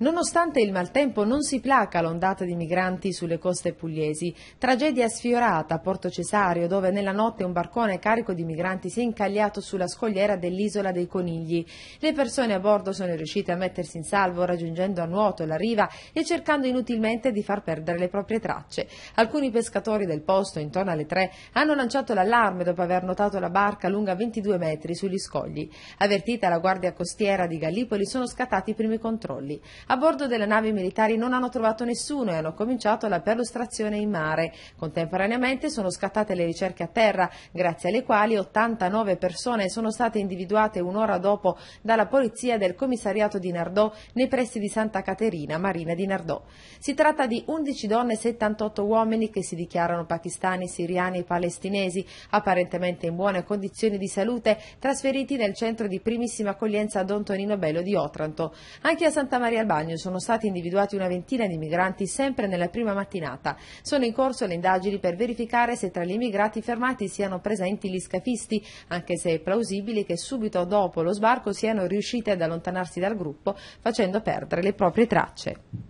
Nonostante il maltempo non si placa l'ondata di migranti sulle coste pugliesi. Tragedia sfiorata a Porto Cesario, dove nella notte un barcone carico di migranti si è incagliato sulla scogliera dell'isola dei Conigli. Le persone a bordo sono riuscite a mettersi in salvo raggiungendo a nuoto la riva e cercando inutilmente di far perdere le proprie tracce. Alcuni pescatori del posto, intorno alle tre, hanno lanciato l'allarme dopo aver notato la barca lunga 22 metri sugli scogli. Avvertita la guardia costiera di Gallipoli sono scattati i primi controlli. A bordo delle navi militari non hanno trovato nessuno e hanno cominciato la perlustrazione in mare. Contemporaneamente sono scattate le ricerche a terra, grazie alle quali 89 persone sono state individuate un'ora dopo dalla polizia del commissariato di Nardò nei pressi di Santa Caterina, Marina di Nardò. Si tratta di 11 donne e 78 uomini che si dichiarano pakistani, siriani e palestinesi, apparentemente in buone condizioni di salute, trasferiti nel centro di primissima accoglienza Don Tonino Bello di Otranto. Anche a Santa Maria al Bagno sono stati individuati una ventina di migranti sempre nella prima mattinata. Sono in corso le indagini per verificare se tra gli immigrati fermati siano presenti gli scafisti, anche se è plausibile che subito dopo lo sbarco siano riusciti ad allontanarsi dal gruppo facendo perdere le proprie tracce.